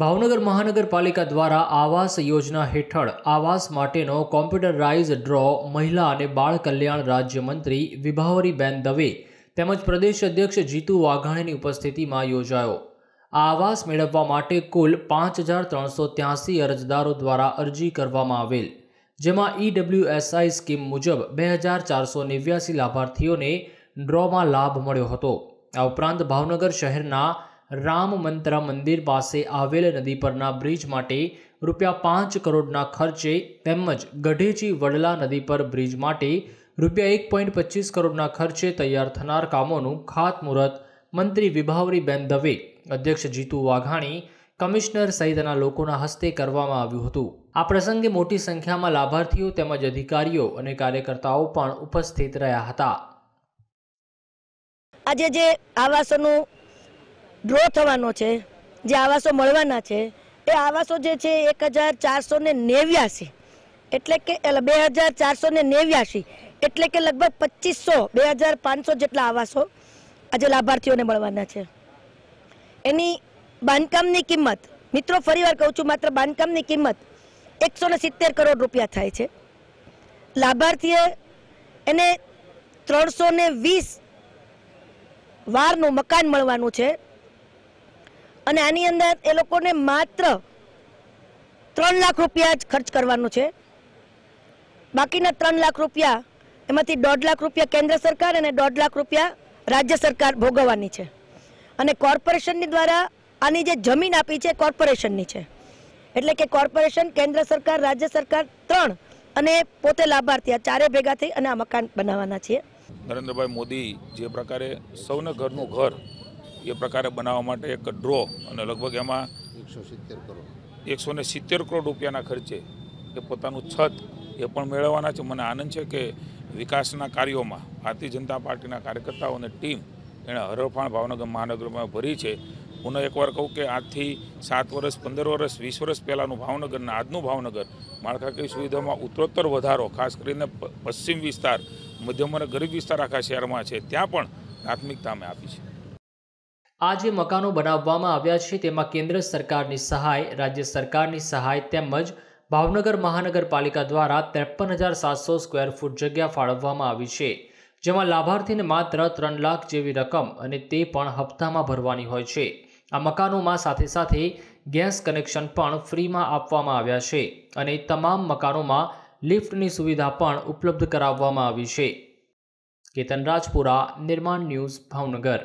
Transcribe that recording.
ભાવનગર મહાનગરપાલિકા દ્વારા આવાસ યોજના હેઠળ આવાસ માટેનો કોમ્પ્યુટરાઇઝ ડ્રો મહિલા અને બાળ કલ્યાણ રાજ્યમંત્રી વિભાવરીબેન દવે તેમજ પ્રદેશ અધ્યક્ષ જીતુ વાઘાણીની ઉપસ્થિતિમાં યોજાયો આ આવાસ મેળવવા માટે કુલ પાંચ હજાર ત્રણસો ત્યાસી અરજદારો દ્વારા અરજી કરવામાં આવેલ જેમાં ઈડબ્લ્યુએસઆઈ સ્કીમ મુજબ બે હજાર ચારસો નેવ્યાસી લાભાર્થીઓને ડ્રોમાં લાભ મળ્યો હતો આ ઉપરાંત ભાવનગર શહેરના રામ મંત્રા મંદિર પાસે આવેલ નદી પરના બ્રિજ માટે રૂપિયા પાંચ કરોડના ખર્ચે તેમજ ગઢેચી વડલા નદી પર બ્રિજ માટે રૂપિયા એક પોઈન્ટ પચીસ કરોડના ખર્ચે તૈયાર થનાર કામોનું ખાતમુહૂર્ત મંત્રી વિભાવરીબેન દવે અધ્યક્ષ જીતુ વાઘાણી કમિશનર સહિતના લોકોના હસ્તે કરવામાં આવ્યું હતું આ પ્રસંગે મોટી સંખ્યામાં લાભાર્થીઓ તેમજ અધિકારીઓ અને કાર્યકર્તાઓ પણ ઉપસ્થિત રહ્યા હતા આજે જે આવાસોનું ડ્રો થવાનો છે જે આવાસો મળવાના છે એ આવાસો જે છે એક હજાર ચારસો ને નેવ્યાસી એટલે કે બે હજાર ચારસો ને નેવ્યાસી એટલે કે લગભગ પચીસો બે હજાર પાંચસો જેટલા આવાસો આજે લાભાર્થીઓને મળવાના છે એની બાંધકામની કિંમત મિત્રો ફરીવાર કહું છું માત્ર બાંધકામની કિંમત એકસો ને સિત્તેર કરોડ રૂપિયા થાય છે લાભાર્થીએ એને ત્રણસો ને વીસ વારનું મકાન મળવાનું છે અને આની અંદર એ લોકોને માત્ર ત્રણ લાખ રૂપિયા જ ખર્ચ કરવાનો છે બાકીના ત્રણ લાખ રૂપિયા એમાંથી દોઢ લાખ રૂપિયા કેન્દ્ર સરકાર અને દોઢ લાખ રૂપિયા રાજ્ય સરકાર ભોગવવાની છે અને કોર્પોરેશનની દ્વારા આની જે જમીન આપી છે કોર્પોરેશનની છે એટલે કે કોર્પોરેશન કેન્દ્ર સરકાર રાજ્ય સરકાર ત્રણ અને પોતે લાભાર્થી આ ચારે ભેગા થઈ અને આ મકાન બનાવવાના છીએ નરેન્દ્રભાઈ મોદી જે પ્રકારે સૌને ઘરનું ઘર એ પ્રકારે બનાવવા માટે એક ડ્રો અને લગભગ એમાં એકસો સિત્તેર કરોડ એકસો ને સિત્તેર કરોડ રૂપિયાના ખર્ચે એ પોતાનું છત એ પણ મેળવવાના છે મને આનંદ છે કે વિકાસના કાર્યોમાં ભારતીય જનતા પાર્ટીના કાર્યકર્તાઓને ટીમ એણે હરળફાણ ભાવનગર મહાનગરમાં ભરી છે પુનઃ એકવાર કહું કે આજથી સાત વર્ષ પંદર વર્ષ વીસ વર્ષ પહેલાંનું ભાવનગર ભાવનગરના આજનું ભાવનગર માળખાકીય સુવિધામાં ઉત્તરોત્તર વધારો ખાસ કરીને પશ્ચિમ વિસ્તાર મધ્યમ અને ગરીબ વિસ્તાર આખા શહેરમાં છે ત્યાં પણ પ્રાથમિકતા અમે આપી છે આ જે મકાનો બનાવવામાં આવ્યા છે તેમાં કેન્દ્ર સરકારની સહાય રાજ્ય સરકારની સહાય તેમજ ભાવનગર મહાનગરપાલિકા દ્વારા ત્રેપન હજાર સાતસો સ્ક્વેર ફૂટ જગ્યા ફાળવવામાં આવી છે જેમાં લાભાર્થીને માત્ર ત્રણ લાખ જેવી રકમ અને તે પણ હપ્તામાં ભરવાની હોય છે આ મકાનોમાં સાથે સાથે ગેસ કનેક્શન પણ ફ્રીમાં આપવામાં આવ્યા છે અને તમામ મકાનોમાં લિફ્ટની સુવિધા પણ ઉપલબ્ધ કરાવવામાં આવી છે કેતન રાજપુરા નિર્માણ ન્યૂઝ ભાવનગર